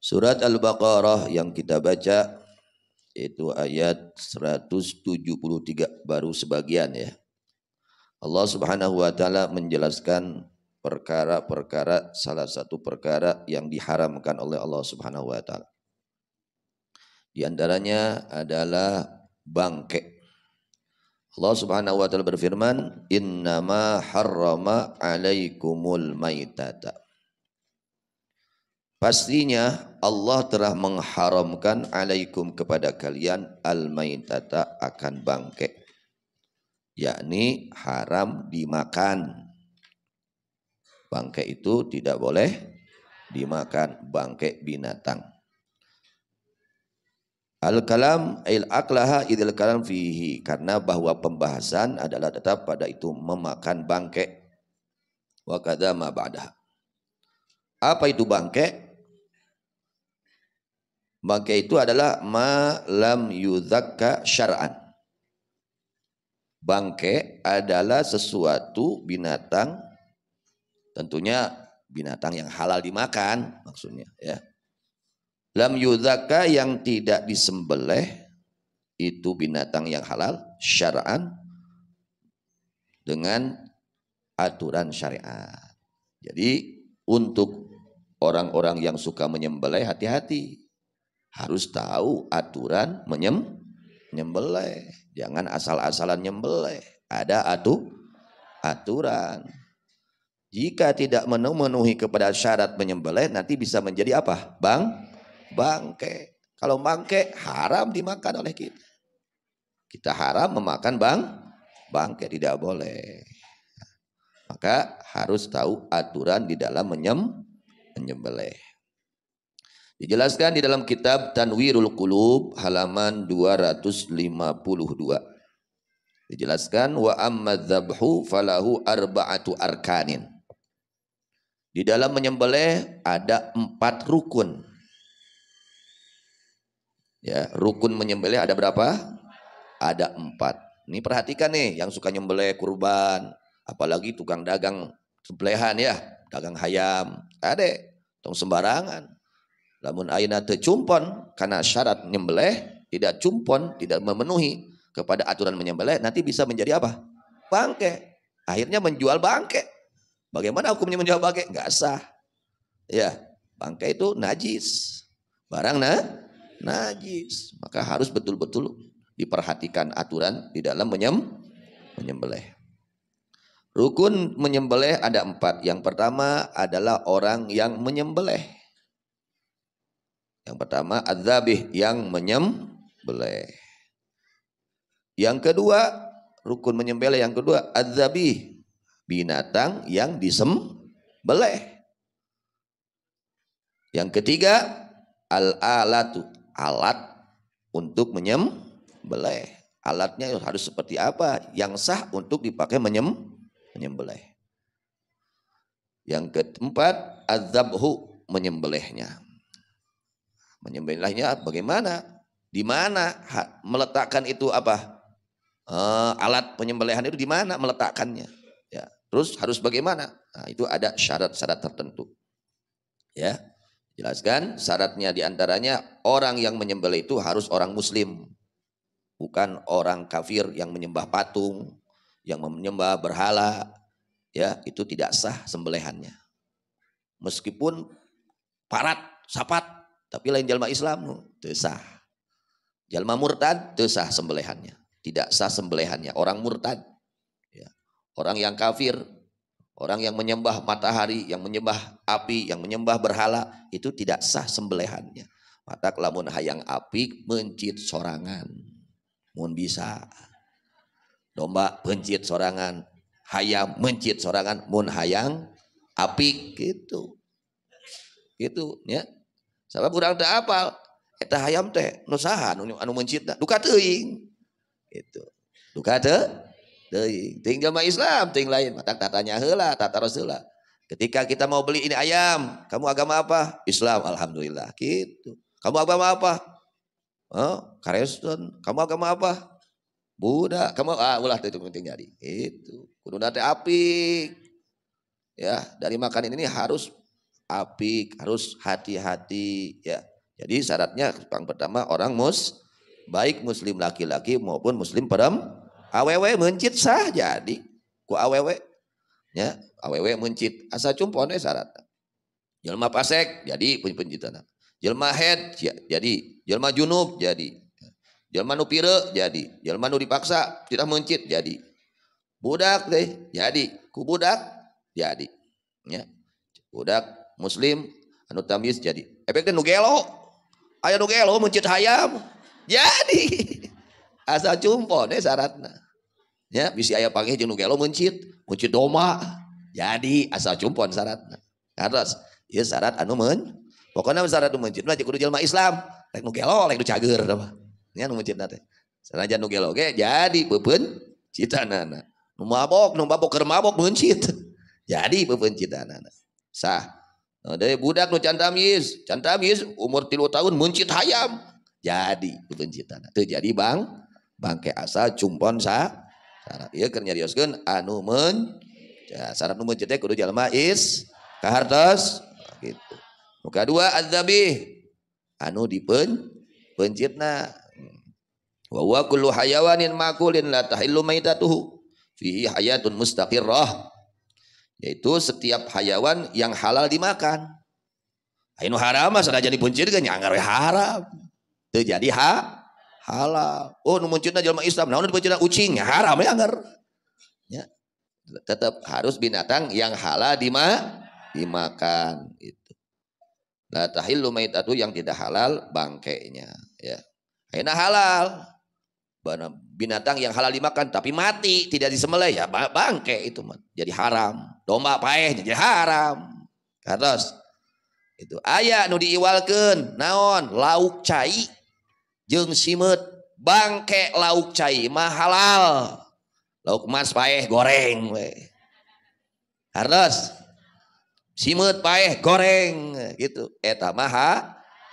Surat Al-Baqarah yang kita baca itu ayat 173 baru sebagian ya. Allah Subhanahu wa taala menjelaskan perkara-perkara salah satu perkara yang diharamkan oleh Allah Subhanahu wa taala. Di antaranya adalah bangke. Allah Subhanahu wa taala berfirman, "Innama harrama alaikumul maitata." Pastinya Allah telah mengharamkan alaikum kepada kalian al-maitata akan bangke. Yakni haram dimakan. Bangke itu tidak boleh dimakan bangke binatang. Al-kalam il aklaha idil kalam fihi karena bahwa pembahasan adalah tetap pada itu memakan bangke. Wa kadama ba'dah. Apa itu bangke? Maka itu adalah malam lam syaraan. syar'an. Bangke adalah sesuatu binatang tentunya binatang yang halal dimakan maksudnya ya. Lam yudhaka yang tidak disembelih itu binatang yang halal syaraan dengan aturan syariat. Jadi untuk orang-orang yang suka menyembelih hati-hati harus tahu aturan menyem nyembelih. Jangan asal-asalan nyembelih. Ada atu aturan. Jika tidak memenuhi kepada syarat menyembelih nanti bisa menjadi apa? Bang bangke. Kalau bangke haram dimakan oleh kita. Kita haram memakan bang bangke tidak boleh. Maka harus tahu aturan di dalam menyem menyembelih. Dijelaskan di dalam kitab Tanwirul Qulub halaman 252. Dijelaskan wa amma dzabhu falahu arba'atu arkanin. Di dalam menyembelih ada empat rukun. Ya, rukun menyembelih ada berapa? Ada empat. Ini perhatikan nih yang suka nyembelih kurban, apalagi tukang dagang sembelihan ya, dagang hayam. Ada, tong sembarangan. Lamun ayeuna teu cumpon karena syarat menyembelih tidak cumpon, tidak memenuhi kepada aturan menyembelih nanti bisa menjadi apa? Bangke. Akhirnya menjual bangke. Bagaimana hukumnya menjual bangke? Enggak sah. Ya, bangke itu najis. Barang nah, najis. Maka harus betul-betul diperhatikan aturan di dalam menyem menyembelih. Rukun menyembelih ada empat. Yang pertama adalah orang yang menyembelih. Yang pertama adzabih yang menyembelih. Yang kedua rukun menyembelih yang kedua adzabih binatang yang disembelih. Yang ketiga al-alatu alat untuk menyembelih. Alatnya harus seperti apa yang sah untuk dipakai menyem menyembelih. Yang keempat azabhu menyembelihnya. Menyembelihnya bagaimana? Di mana meletakkan itu apa? E, alat penyembelihan itu di mana meletakkannya? Ya. Terus harus bagaimana? Nah, itu ada syarat-syarat tertentu. Ya. Jelaskan syaratnya diantaranya orang yang menyembelih itu harus orang muslim. Bukan orang kafir yang menyembah patung, yang menyembah berhala. Ya, itu tidak sah sembelihannya. Meskipun parat, sapat, tapi lain jalma Islam itu oh, sah. Jalma murtad itu sah sembelihannya. Tidak sah sembelihannya. Orang murtad. Ya. Orang yang kafir. Orang yang menyembah matahari, yang menyembah api, yang menyembah berhala. Itu tidak sah sembelihannya. Mata lamun hayang api mencit sorangan. Mun bisa. Domba mencit sorangan. Hayam mencit sorangan. Mun hayang api gitu. Gitu ya. Sebab kurang tak apal eta eh, hayam teh nusaha anu anu luka duka teuing. itu, Duka teu teuing. tinggal jelma Islam, ting lain Tak tanya hela, tak tataros hela. Ketika kita mau beli ini ayam, kamu agama apa? Islam, alhamdulillah. Gitu. Kamu agama apa? Oh, Kristen. Kamu agama apa? Buddha. Kamu ah ulah itu penting jadi. Itu. Kudu api, api. Ya, dari makan ini harus apik, harus hati-hati ya. Jadi syaratnya yang pertama orang mus baik muslim laki-laki maupun muslim perempuan. Awewe mencit sah jadi ku awewe ya, awewe mencit asa cumpone ya syarat Jelma pasek jadi pencitan Jelma head ya, jadi, jelma junub jadi. Jelma nupire jadi, jelma nu dipaksa tidak mencit jadi. Budak deh jadi, ku budak jadi. Ya. Budak muslim anu tamis jadi efeknya nu gelo aya nu gelo mencit hayam jadi asal jumpo ne syaratnya ya bisa aya pakai jeung nu gelo mencit mencit doma jadi asal jumpon syaratnya harus ya syarat anu men pokoknya syarat anu mencit mah kudu jelma Islam rek nu gelo rek nu cager apa nya nu mencitna teh sanajan nu gelo ge jadi beupeun citanana nu mabok nu mabok keur mabok mencit jadi cita citanana sah Nah, budak nu can cantamis, can tiga umur tilu tahun muncit hayam. Jadi pencita. Itu jadi bang, bangke asal cumpon sa syarat iya, kerja di nyarioskeun anu men ya, syarat nu mencit kudu jalma is ka hartos nah, gitu. Nu kadua azabi anu dipen pencitna. Hmm. Wa wa kullu hayawanin makulin la tahillu maitatuhu fihi hayatun mustaqirrah yaitu setiap hayawan yang halal dimakan. Ainu haram asal jadi puncir kan nyanggar haram. jadi ha halal. Oh nu munculna jelma Islam, naon dipuncirna ucing ya, haram ya anggar. Ya. Tetap harus binatang yang halal dima dimakan itu. La tahillu maitatu yang tidak halal bangkainya ya. Aina halal binatang yang halal dimakan tapi mati tidak disembelih ya bangke itu jadi haram domba paeh jadi haram terus itu ayah nu diiwalkan naon lauk cai jeng simet bangke lauk cai mah halal lauk mas paeh goreng we harus simet paeh goreng gitu eta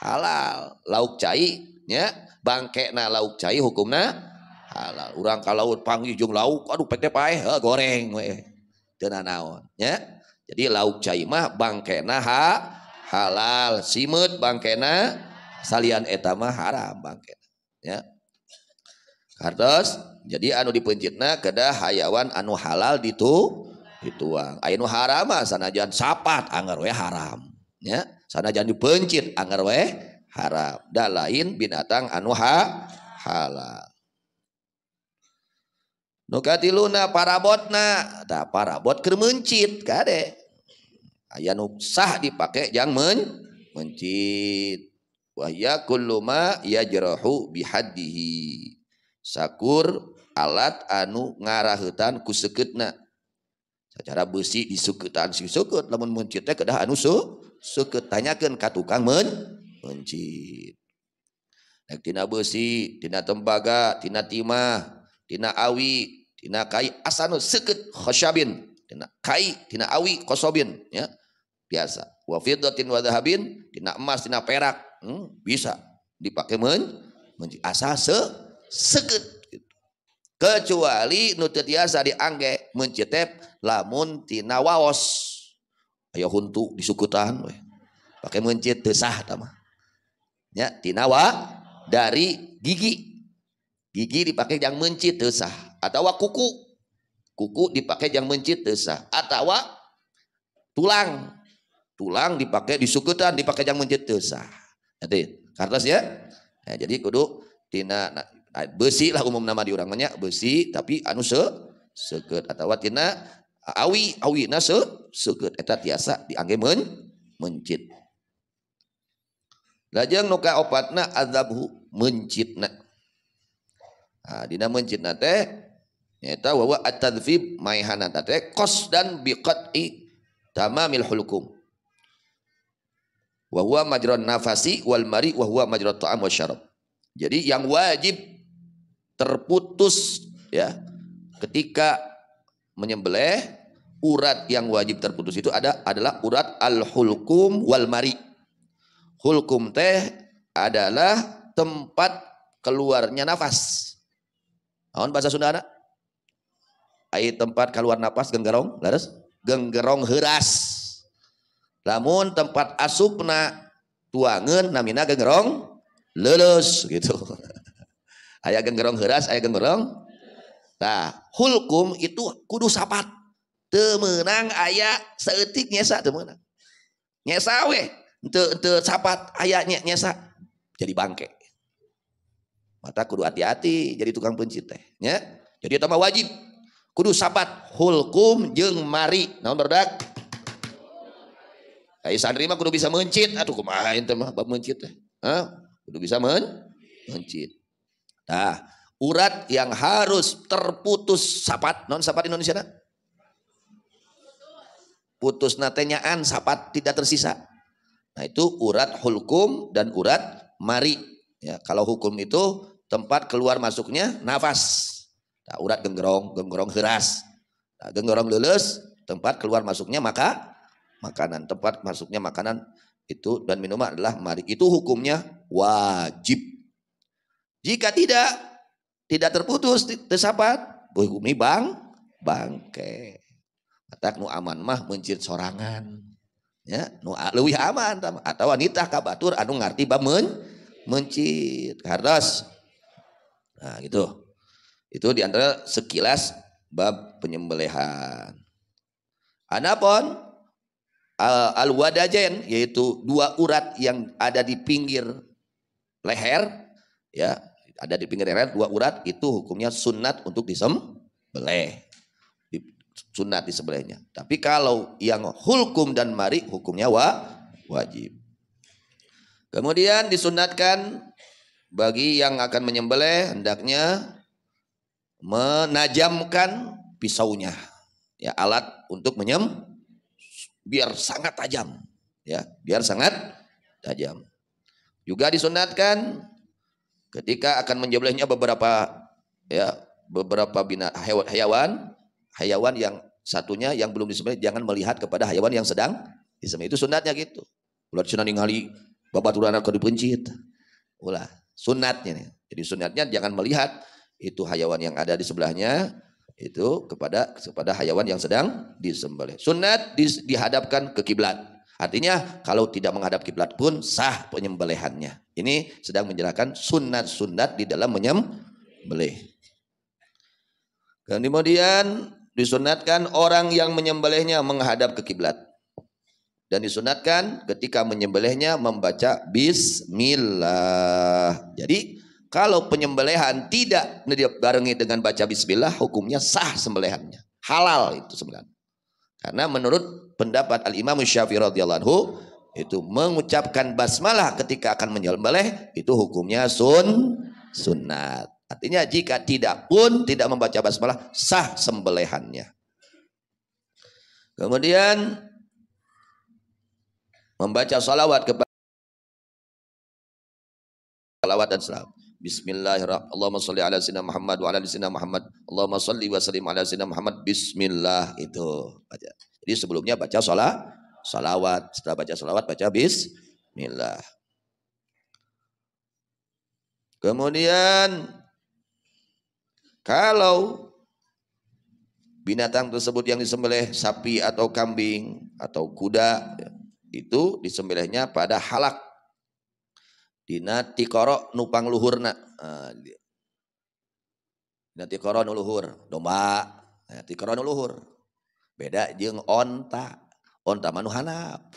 halal lauk cai nya Bangke lauk hukum halal orang kalauutpang ujung laukuh goreng naon jadi laukmah bangken halal simut bangkena salian etama haram jadi anu dipencitna kedah hayawan anu halal di itu ituang Au haramah sanajan sapat an we haram ya sanajan dipencit anr weh haram dan lain binatang anu ha halal nukatiluna parabotna da parabot ker mencit kade aya sah dipakai jang men mencit wa ya kullu ma sakur alat anu ngarahutan ku seuketna secara besi disukutan si suket, lamun mencitnya kedah anu su Suket tanyakan ka tukang men Mencit, tina besi Tina tembaga Tina timah Tina awi Tina kai asanu seket khosyabin Tina kai Tina awi kosobin ya biasa wa fiddatin wa dahabin, Tina emas Tina perak hmm, bisa dipakai men mencit. asa se seket gitu. kecuali nutut biasa diangge mencetep lamun tina wawos, ayo huntu disukutan pakai mencit desah tamah Ya, tinawa dari gigi. Gigi dipakai yang mencit tesah. Atau kuku. Kuku dipakai yang mencit tesah. Atau tulang. Tulang dipakai disukutan, dipakai yang mencit tesah. Jadi kertas ya. Nah, jadi kudu tina nah, besi lah umum nama di orang banyak besi tapi anu se seket atau tina awi awi nase, seket eta tiasa dianggap men mencit Lajeng nuka opatna azabhu mencitna. Nah, dina mencitna teh nyata wawa at-tadfib maihana teh kos dan biqat'i tamamil hulukum. Wahuwa majron nafasi wal mari wahuwa majron ta'am wa syarab. Jadi yang wajib terputus ya ketika menyembelih urat yang wajib terputus itu ada adalah urat al-hulkum wal mari Hulkum teh adalah tempat keluarnya nafas. Naon bahasa Sunda anak? Ayo tempat keluar nafas genggerong, laras? Genggerong heras. Namun tempat asupna tuangan namina genggerong lulus gitu. Ayah genggerong heras, ayah genggerong. Nah, hulkum itu kudu sapat. Temenang ayah seetik nyesa temenang. Nyesa weh sapat ayatnya nyesa jadi bangke mata kudu hati-hati jadi tukang pencit teh ya jadi tambah wajib kudu sapat hulkum jeng mari nomor berdak Kayak santri mah kudu bisa mencit atuh kumaha ente mah bab mencit teh Hah? kudu bisa men mencit nah urat yang harus terputus sapat non sapat Indonesia putus natenyaan sapat tidak tersisa Nah itu urat hulkum dan urat mari. Ya, kalau hukum itu tempat keluar masuknya nafas. Nah, urat genggerong, genggerong heras. Nah, genggerong lulus, tempat keluar masuknya maka makanan. Tempat masuknya makanan itu dan minuman adalah mari. Itu hukumnya wajib. Jika tidak, tidak terputus, tersapat, hukumi bang, bangke. Katak nu aman mah mencit sorangan ya nu leuwih aman atau wanita kabatur, batur anu ngarti ba men mencit kartos nah gitu itu diantara sekilas bab penyembelihan anapun al, al wadajen yaitu dua urat yang ada di pinggir leher ya ada di pinggir leher dua urat itu hukumnya sunat untuk disembelih sunat di sebelahnya. Tapi kalau yang hukum dan mari hukumnya wa, wajib. Kemudian disunatkan bagi yang akan menyembelih hendaknya menajamkan pisaunya. Ya, alat untuk menyem biar sangat tajam, ya, biar sangat tajam. Juga disunatkan ketika akan menyembelihnya beberapa ya beberapa binat hewan Hewan yang satunya yang belum disembelih jangan melihat kepada hewan yang sedang disembelih. Itu sunatnya gitu. Ulah cina ningali turunan kau dipencit Ulah sunatnya nih. Jadi sunatnya jangan melihat itu hewan yang ada di sebelahnya itu kepada kepada hewan yang sedang disembelih. Sunat di, dihadapkan ke kiblat. Artinya kalau tidak menghadap kiblat pun sah penyembelihannya. Ini sedang menjelaskan sunat-sunat di dalam menyembelih. Kemudian disunatkan orang yang menyembelihnya menghadap ke kiblat. Dan disunatkan ketika menyembelihnya membaca bismillah. Jadi kalau penyembelihan tidak dibarengi dengan baca bismillah hukumnya sah sembelihannya. Halal itu sembelihan. Karena menurut pendapat Al-Imam Syafi'i radhiyallahu anhu itu mengucapkan basmalah ketika akan menyembelih itu hukumnya sun sunat. Artinya jika tidak pun tidak membaca basmalah sah sembelihannya. Kemudian membaca salawat kepada salawat dan salam. Bismillahirrahmanirrahim. Allahumma salli ala sayyidina Muhammad wa ala sayyidina Muhammad. Allahumma salli wa sallim ala sayyidina Muhammad. Bismillah itu. Baca. Jadi sebelumnya baca salat, salawat. Setelah baca salawat baca bismillah. Kemudian kalau binatang tersebut yang disembelih sapi atau kambing atau kuda ya, itu disembelihnya pada halak dina tikoro nupang luhur luhurna ah, dina tikoro nuluhur domba nah, tikoro nuluhur beda jeng onta onta manu hanap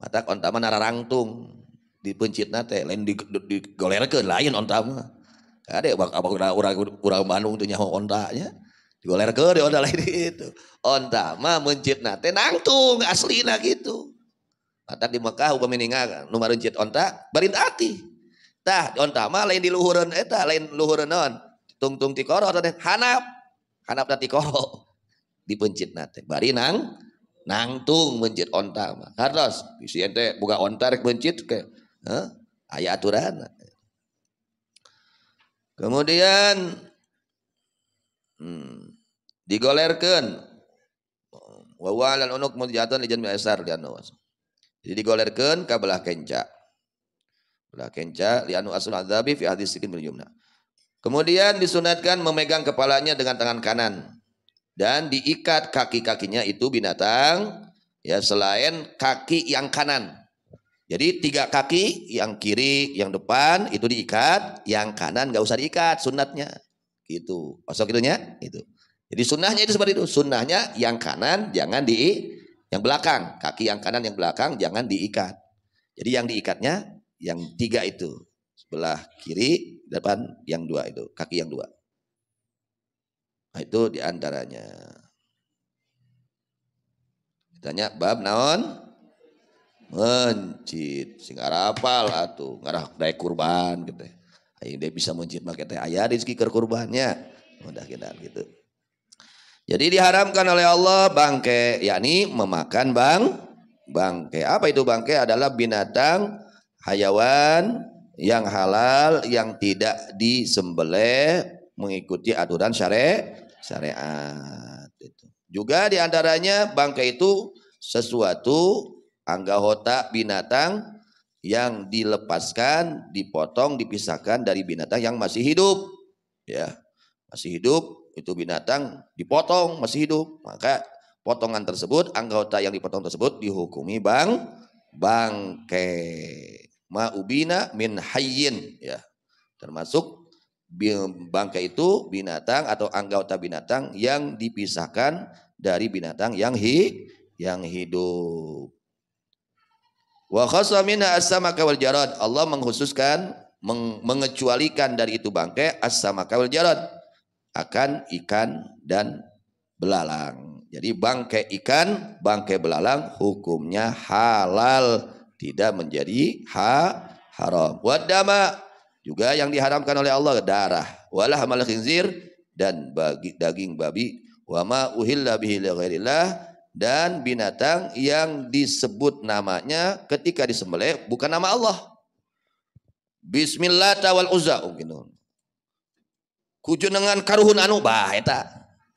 matak onta rangtung di pencit nate lain di digolerkeun lain onta mah Kade bang abang urang urang urang Bandung tuh nyaho onta nya. ke di onta lain itu. Onta mah mencit nate nangtung aslina gitu. Mata di Mekah upami ninga nu marencit onta barint ati. Tah onta mah lain di luhureun eta eh, lain luhureun naon. Tungtung tikoro atau hanap. Hanap tadi tikoro. Dipencit nate. Bari nang nangtung mencit onta mah. Hartos bisi ente buka onta rek mencit ke. Heh. Aya aturan. Kemudian hmm, digolerkan wa walal unuk mudjatun li besar anu, asar li Jadi digolerkan ke belah kenca. Belah kenca li anu asul adzabi fi hadis sikin berjumlah. Kemudian disunatkan memegang kepalanya dengan tangan kanan dan diikat kaki-kakinya itu binatang ya selain kaki yang kanan jadi tiga kaki, yang kiri, yang depan itu diikat, yang kanan nggak usah diikat, sunatnya. Gitu. Masuk itunya? Itu. Jadi sunnahnya itu seperti itu. Sunnahnya yang kanan jangan di yang belakang, kaki yang kanan yang belakang jangan diikat. Jadi yang diikatnya yang tiga itu sebelah kiri depan yang dua itu kaki yang dua. Nah, itu diantaranya. Tanya bab naon? mencit sing arapal atuh ngarah naik kurban gitu aing ya. dia bisa mencit make teh aya rezeki keur nya, mudah kita gitu jadi diharamkan oleh Allah bangke yakni memakan bang bangke apa itu bangke adalah binatang hayawan yang halal yang tidak disembelih mengikuti aturan syare syariat itu juga diantaranya bangke itu sesuatu Anggahota binatang yang dilepaskan, dipotong, dipisahkan dari binatang yang masih hidup. Ya, masih hidup itu binatang dipotong masih hidup. Maka potongan tersebut, anggota yang dipotong tersebut dihukumi bang bangke. Ma'ubina min hayyin ya. Termasuk bangke itu binatang atau anggota binatang yang dipisahkan dari binatang yang hi yang hidup. Wa minha as-samaka wal jarad. Allah mengkhususkan meng mengecualikan dari itu bangkai as-samaka wal jarad akan ikan dan belalang. Jadi bangkai ikan, bangkai belalang hukumnya halal, tidak menjadi ha haram. dama juga yang diharamkan oleh Allah darah. Walah khinzir dan bagi daging babi. Wama uhilla bihi dan binatang yang disebut namanya ketika disembelih bukan nama Allah. Bismillah tawal uzza oh, gitu. Kuju karuhun anu bah eta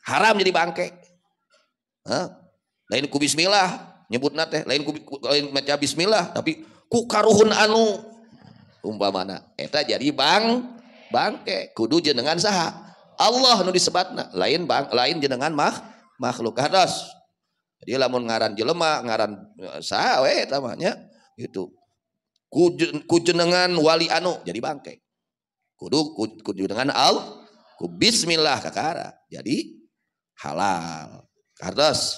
haram jadi bangke. Hah? Lain ku bismillah nyebut nate. lain ku, lain maca bismillah tapi ku karuhun anu umpamana eta jadi bang bangke kudu jenengan saha Allah nu disebatna lain bang lain jenengan mah makhluk hadas jadi lamun ngaran jelema, ngaran eh, sawe, tamanya, itu. Kujenengan wali anu jadi bangke. Kudu kujenengan al ku bismillah kakara. Jadi halal. Kartos.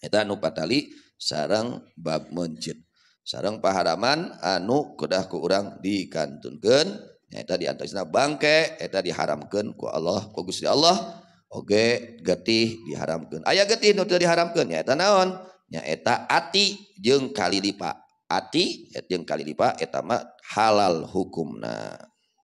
Eta anu patali sarang bab mencit. Sarang paharaman anu kedah ku urang dikantunkeun. Eta diantaranya bangke, eta diharamkan ku Allah, ku Gusti Allah getih diharamkan aya getti nutil diharamkan eta naonnya eta ati je kali lipak ati kali dipa eta halal hukumna.